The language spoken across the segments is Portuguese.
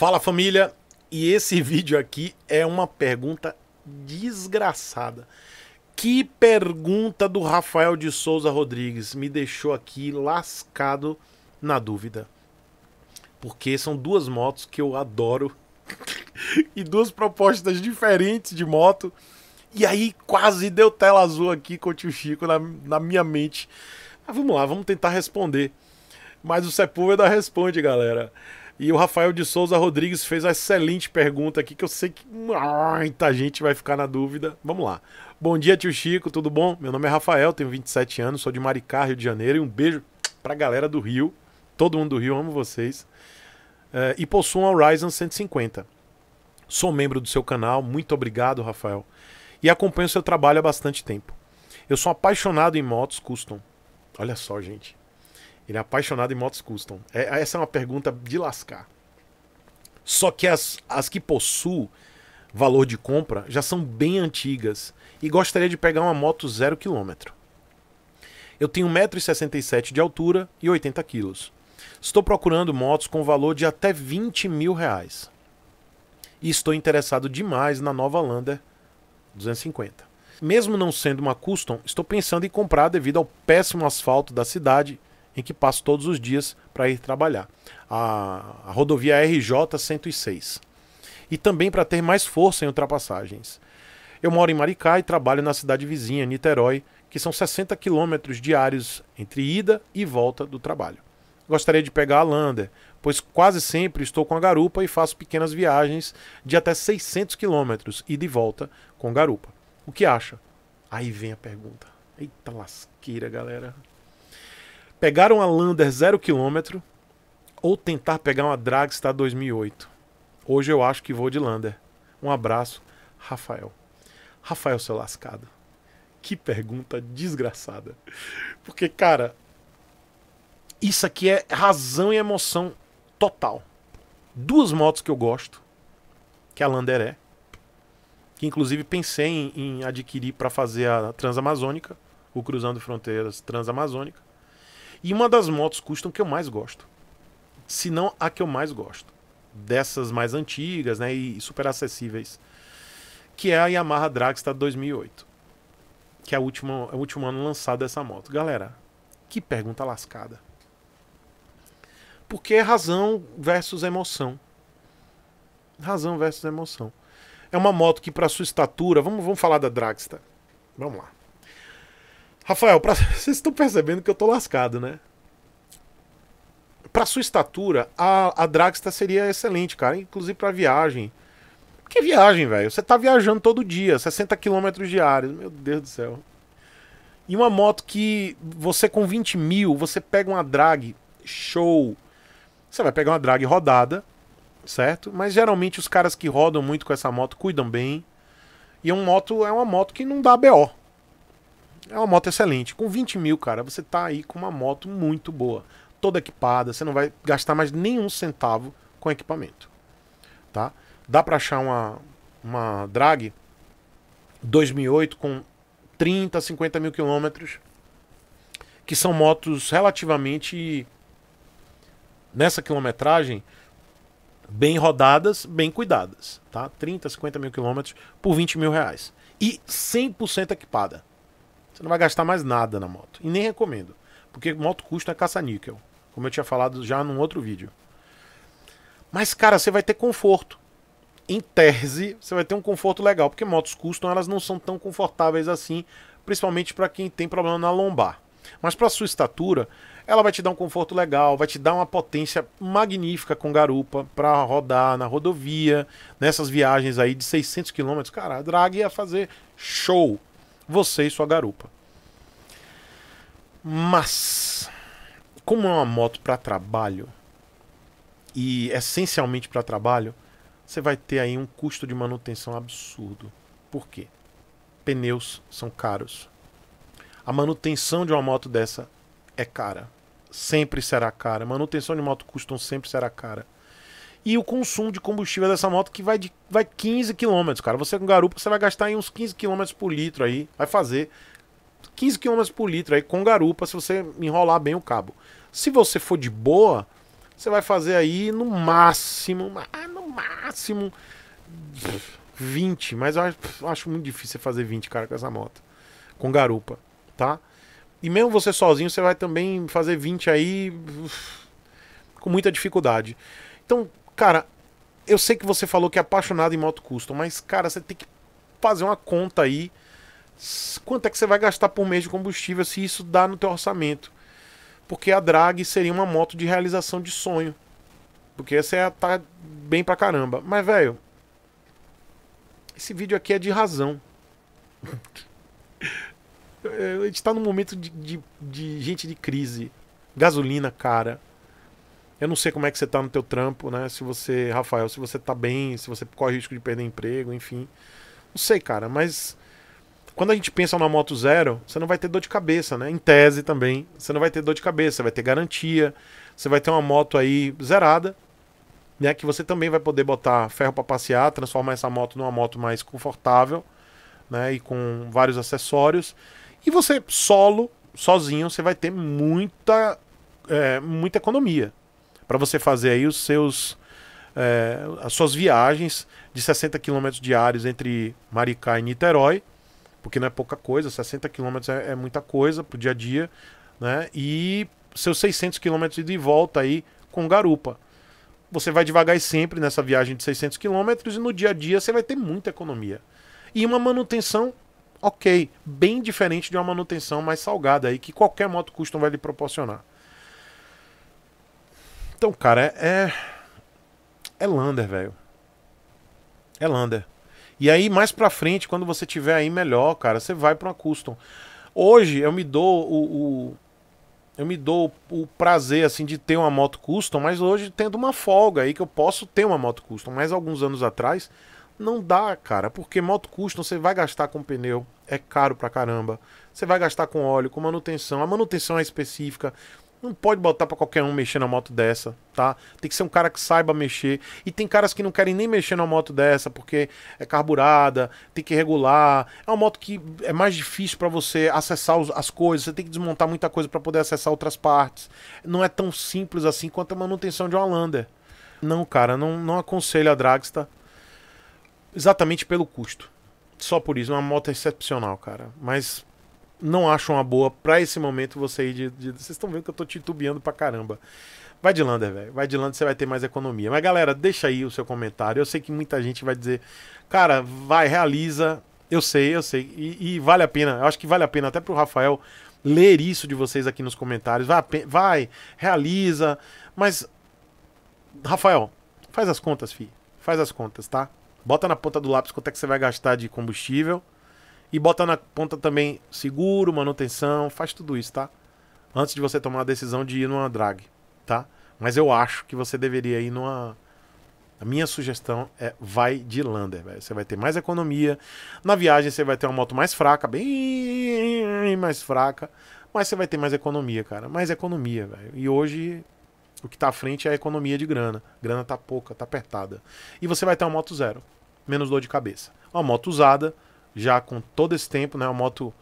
Fala família, e esse vídeo aqui é uma pergunta desgraçada. Que pergunta do Rafael de Souza Rodrigues me deixou aqui lascado na dúvida. Porque são duas motos que eu adoro e duas propostas diferentes de moto. E aí quase deu tela azul aqui com o tio Chico na, na minha mente. Mas ah, vamos lá, vamos tentar responder. Mas o Sepúlveda responde, galera. E o Rafael de Souza Rodrigues fez uma excelente pergunta aqui que eu sei que muita gente vai ficar na dúvida. Vamos lá. Bom dia, tio Chico, tudo bom? Meu nome é Rafael, tenho 27 anos, sou de Maricá, Rio de Janeiro. E um beijo pra galera do Rio. Todo mundo do Rio, amo vocês. É, e possuo um Horizon 150. Sou membro do seu canal, muito obrigado, Rafael. E acompanho seu trabalho há bastante tempo. Eu sou apaixonado em motos custom. Olha só, gente. Ele é apaixonado em motos custom. É, essa é uma pergunta de lascar. Só que as, as que possuo valor de compra já são bem antigas e gostaria de pegar uma moto zero quilômetro. Eu tenho 1,67m de altura e 80kg. Estou procurando motos com valor de até 20 mil reais. E estou interessado demais na nova Lander 250. Mesmo não sendo uma custom, estou pensando em comprar devido ao péssimo asfalto da cidade em que passo todos os dias para ir trabalhar. A, a rodovia RJ 106. E também para ter mais força em ultrapassagens. Eu moro em Maricá e trabalho na cidade vizinha, Niterói, que são 60 quilômetros diários entre ida e volta do trabalho. Gostaria de pegar a Lander, pois quase sempre estou com a garupa e faço pequenas viagens de até 600 quilômetros ida e volta com garupa. O que acha? Aí vem a pergunta. Eita lasqueira, galera pegar uma Lander 0 km ou tentar pegar uma Dragstar 2008. Hoje eu acho que vou de Lander. Um abraço, Rafael. Rafael, seu lascado. Que pergunta desgraçada. Porque, cara, isso aqui é razão e emoção total. Duas motos que eu gosto, que a Lander é, que inclusive pensei em, em adquirir para fazer a Transamazônica, o Cruzando Fronteiras Transamazônica. E uma das motos custom que eu mais gosto. Se não a que eu mais gosto. Dessas mais antigas, né? E super acessíveis. Que é a Yamaha Dragster 2008. Que é a última, é o último ano lançado dessa moto. Galera, que pergunta lascada. Porque é razão versus emoção. Razão versus emoção. É uma moto que, para sua estatura, vamos, vamos falar da Dragster. Vamos lá. Rafael, pra... vocês estão percebendo que eu tô lascado, né? Pra sua estatura, a, a Dragsta seria excelente, cara. Inclusive pra viagem. Que viagem, velho? Você tá viajando todo dia, 60 km diários. Meu Deus do céu. E uma moto que você com 20 mil, você pega uma drag, show. Você vai pegar uma drag rodada, certo? Mas geralmente os caras que rodam muito com essa moto cuidam bem. E é uma moto é uma moto que não dá BO. É uma moto excelente. Com 20 mil, cara, você tá aí com uma moto muito boa. Toda equipada, você não vai gastar mais nenhum centavo com equipamento. Tá? Dá para achar uma, uma drag 2008 com 30, 50 mil quilômetros, que são motos relativamente, nessa quilometragem, bem rodadas, bem cuidadas, tá? 30, 50 mil quilômetros por 20 mil reais. E 100% equipada. Você não vai gastar mais nada na moto. E nem recomendo. Porque moto custa caça-níquel. Como eu tinha falado já num outro vídeo. Mas, cara, você vai ter conforto. Em tese, você vai ter um conforto legal. Porque motos custom, elas não são tão confortáveis assim. Principalmente para quem tem problema na lombar. Mas para sua estatura, ela vai te dar um conforto legal, vai te dar uma potência magnífica com garupa para rodar na rodovia, nessas viagens aí de 600 km, cara, a drag ia fazer show. Você e sua garupa. Mas, como é uma moto para trabalho, e essencialmente para trabalho, você vai ter aí um custo de manutenção absurdo. Por quê? Pneus são caros. A manutenção de uma moto dessa é cara. Sempre será cara. manutenção de moto custom sempre será cara e o consumo de combustível dessa moto que vai de vai 15 km, cara. Você com garupa, você vai gastar aí uns 15 km por litro aí, vai fazer 15 km por litro aí com garupa se você enrolar bem o cabo. Se você for de boa, você vai fazer aí no máximo, ah, no máximo 20, mas eu acho muito difícil você fazer 20, cara, com essa moto. Com garupa, tá? E mesmo você sozinho, você vai também fazer 20 aí uf, com muita dificuldade. Então, Cara, eu sei que você falou que é apaixonado em moto custom, mas, cara, você tem que fazer uma conta aí. Quanto é que você vai gastar por mês de combustível se isso dá no teu orçamento? Porque a drag seria uma moto de realização de sonho. Porque essa é tá bem pra caramba. Mas, velho, esse vídeo aqui é de razão. É, a gente tá num momento de, de, de gente de crise. Gasolina cara. Eu não sei como é que você está no teu trampo, né? Se você, Rafael, se você está bem, se você corre risco de perder emprego, enfim. Não sei, cara, mas quando a gente pensa na moto zero, você não vai ter dor de cabeça, né? Em tese também, você não vai ter dor de cabeça, você vai ter garantia, você vai ter uma moto aí zerada, né? Que você também vai poder botar ferro para passear, transformar essa moto numa moto mais confortável, né? E com vários acessórios. E você solo, sozinho, você vai ter muita, é, muita economia, para você fazer aí os seus é, as suas viagens de 60 km diários entre Maricá e Niterói, porque não é pouca coisa, 60 km é, é muita coisa pro dia a dia, né? E seus 600 km de volta aí com garupa. Você vai devagar e sempre nessa viagem de 600 km e no dia a dia você vai ter muita economia. E uma manutenção ok, bem diferente de uma manutenção mais salgada aí que qualquer moto custom vai lhe proporcionar. Então, cara, é, é. É Lander, velho. É Lander. E aí, mais pra frente, quando você tiver aí melhor, cara, você vai pra uma custom. Hoje, eu me dou o, o eu me dou o prazer assim de ter uma moto custom, mas hoje tendo uma folga aí que eu posso ter uma moto custom, mas alguns anos atrás não dá, cara, porque moto custom você vai gastar com pneu, é caro pra caramba. Você vai gastar com óleo, com manutenção. A manutenção é específica. Não pode botar para qualquer um mexer na moto dessa, tá? Tem que ser um cara que saiba mexer. E tem caras que não querem nem mexer na moto dessa porque é carburada, tem que regular. É uma moto que é mais difícil para você acessar as coisas, você tem que desmontar muita coisa para poder acessar outras partes. Não é tão simples assim quanto a manutenção de uma Lander. Não, cara, não, não aconselho a Dragster exatamente pelo custo. Só por isso, é uma moto excepcional, cara. Mas não acho uma boa para esse momento você ir de, de. Vocês estão vendo que eu tô titubeando pra caramba. Vai de Lander, velho. Vai de Lander, você vai ter mais economia. Mas, galera, deixa aí o seu comentário. Eu sei que muita gente vai dizer, cara, vai, realiza. Eu sei, eu sei. E, e vale a pena. Eu acho que vale a pena até pro Rafael ler isso de vocês aqui nos comentários. Vai, vai realiza. Mas, Rafael, faz as contas, fi. Faz as contas, tá? Bota na ponta do lápis quanto é que você vai gastar de combustível e bota na ponta também seguro, manutenção, faz tudo isso, tá? Antes de você tomar a decisão de ir numa drag, tá? Mas eu acho que você deveria ir numa. A minha sugestão é vai de Lander, velho. Você vai ter mais economia. Na viagem você vai ter uma moto mais fraca, bem mais fraca. Mas você vai ter mais economia, cara. Mais economia, velho. E hoje o que tá à frente é a economia de grana. Grana tá pouca, tá apertada. E você vai ter uma moto zero. Menos dor de cabeça. Uma moto usada já com todo esse tempo, né? Uma moto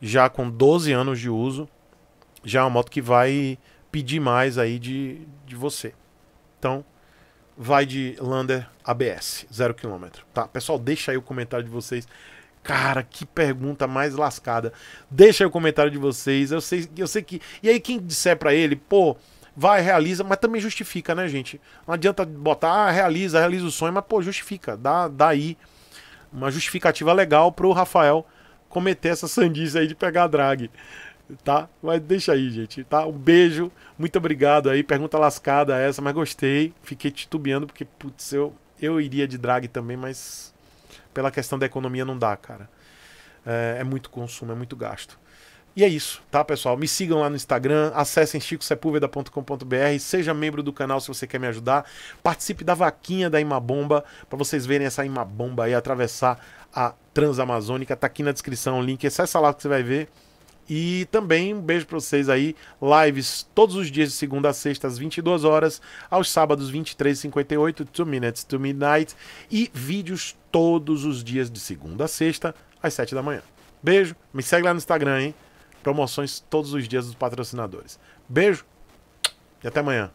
já com 12 anos de uso, já é uma moto que vai pedir mais aí de, de você. Então, vai de Lander ABS, 0 km, tá? Pessoal, deixa aí o comentário de vocês. Cara, que pergunta mais lascada. Deixa aí o comentário de vocês. Eu sei, eu sei que. E aí, quem disser para ele, pô, vai, realiza, mas também justifica, né, gente? Não adianta botar, ah, realiza, realiza o sonho, mas, pô, justifica. Dá, dá aí uma justificativa legal pro Rafael cometer essa sandice aí de pegar drag. Tá? Mas deixa aí, gente. Tá? Um beijo. Muito obrigado aí. Pergunta lascada essa, mas gostei. Fiquei titubeando porque, putz, eu, eu iria de drag também, mas pela questão da economia não dá, cara. É, é muito consumo, é muito gasto. E é isso, tá, pessoal? Me sigam lá no Instagram, acessem chicosepulveda.com.br, seja membro do canal se você quer me ajudar, participe da vaquinha da Imabomba, para vocês verem essa Imabomba aí atravessar a Transamazônica, tá aqui na descrição o link, acessa lá que você vai ver. E também um beijo para vocês aí, lives todos os dias de segunda a sexta às 22 horas, aos sábados 23h58, 2 minutes to midnight e vídeos todos os dias de segunda a sexta às 7 da manhã. Beijo, me segue lá no Instagram, hein? promoções todos os dias dos patrocinadores. Beijo e até amanhã.